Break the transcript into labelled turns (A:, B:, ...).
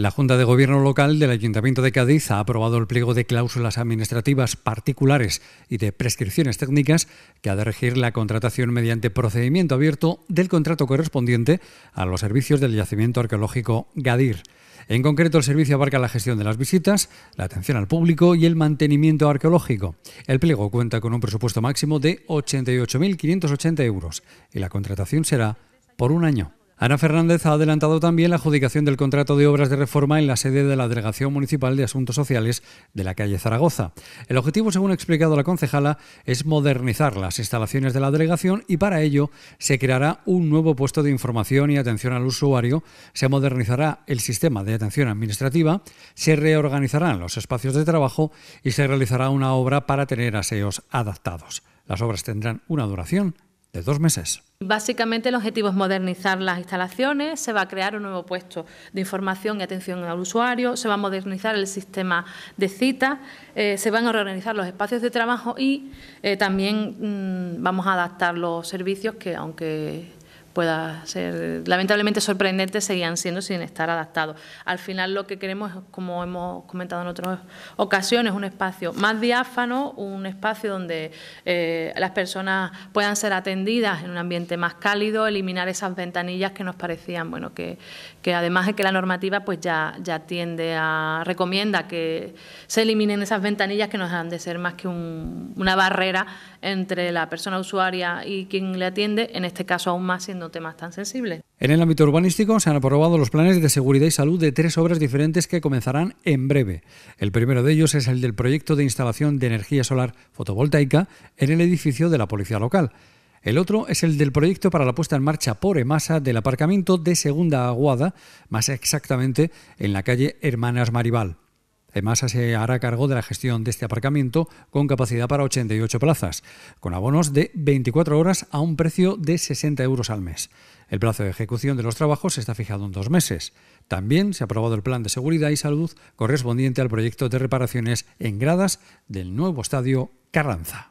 A: La Junta de Gobierno Local del Ayuntamiento de Cádiz ha aprobado el pliego de cláusulas administrativas particulares y de prescripciones técnicas que ha de regir la contratación mediante procedimiento abierto del contrato correspondiente a los servicios del yacimiento arqueológico Gadir. En concreto, el servicio abarca la gestión de las visitas, la atención al público y el mantenimiento arqueológico. El pliego cuenta con un presupuesto máximo de 88.580 euros y la contratación será por un año. Ana Fernández ha adelantado también la adjudicación del contrato de obras de reforma en la sede de la Delegación Municipal de Asuntos Sociales de la calle Zaragoza. El objetivo, según ha explicado la concejala, es modernizar las instalaciones de la delegación y para ello se creará un nuevo puesto de información y atención al usuario, se modernizará el sistema de atención administrativa, se reorganizarán los espacios de trabajo y se realizará una obra para tener aseos adaptados. Las obras tendrán una duración de dos meses.
B: Básicamente el objetivo es modernizar las instalaciones, se va a crear un nuevo puesto de información y atención al usuario, se va a modernizar el sistema de citas, eh, se van a reorganizar los espacios de trabajo y eh, también mm, vamos a adaptar los servicios que aunque pueda ser. Lamentablemente sorprendente, seguían siendo sin estar adaptados. Al final lo que queremos, como hemos comentado en otras ocasiones, un espacio más diáfano, un espacio donde eh, las personas puedan ser atendidas en un ambiente más cálido, eliminar esas ventanillas que nos parecían, bueno, que, que además de que la normativa pues ya, ya tiende a, recomienda que se eliminen esas ventanillas que nos han de ser más que una barrera entre la persona usuaria y quien le atiende, en este caso aún más siendo tan sensibles.
A: En el ámbito urbanístico se han aprobado los planes de seguridad y salud de tres obras diferentes que comenzarán en breve. El primero de ellos es el del proyecto de instalación de energía solar fotovoltaica en el edificio de la Policía Local. El otro es el del proyecto para la puesta en marcha por EMASA del aparcamiento de Segunda Aguada, más exactamente en la calle Hermanas Maribal. Además, se hará cargo de la gestión de este aparcamiento con capacidad para 88 plazas, con abonos de 24 horas a un precio de 60 euros al mes. El plazo de ejecución de los trabajos está fijado en dos meses. También se ha aprobado el plan de seguridad y salud correspondiente al proyecto de reparaciones en gradas del nuevo estadio Carranza.